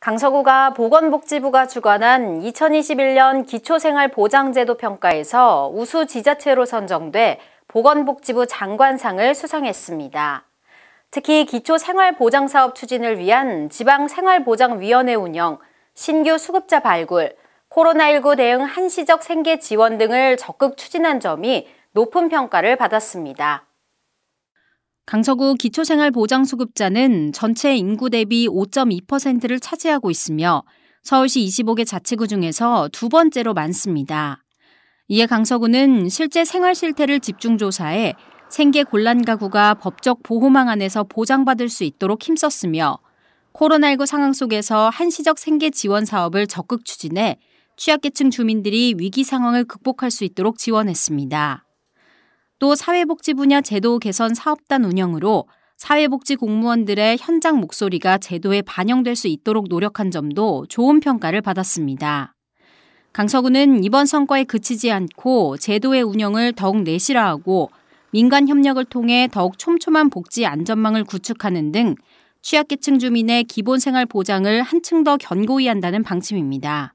강서구가 보건복지부가 주관한 2021년 기초생활보장제도 평가에서 우수 지자체로 선정돼 보건복지부 장관상을 수상했습니다. 특히 기초생활보장사업 추진을 위한 지방생활보장위원회 운영, 신규 수급자 발굴, 코로나19 대응 한시적 생계 지원 등을 적극 추진한 점이 높은 평가를 받았습니다. 강서구 기초생활보장수급자는 전체 인구 대비 5.2%를 차지하고 있으며 서울시 25개 자치구 중에서 두 번째로 많습니다. 이에 강서구는 실제 생활 실태를 집중 조사해 생계 곤란 가구가 법적 보호망 안에서 보장받을 수 있도록 힘썼으며 코로나19 상황 속에서 한시적 생계 지원 사업을 적극 추진해 취약계층 주민들이 위기 상황을 극복할 수 있도록 지원했습니다. 또 사회복지 분야 제도 개선 사업단 운영으로 사회복지 공무원들의 현장 목소리가 제도에 반영될 수 있도록 노력한 점도 좋은 평가를 받았습니다. 강서구는 이번 성과에 그치지 않고 제도의 운영을 더욱 내실화하고 민간 협력을 통해 더욱 촘촘한 복지 안전망을 구축하는 등 취약계층 주민의 기본 생활 보장을 한층 더 견고히 한다는 방침입니다.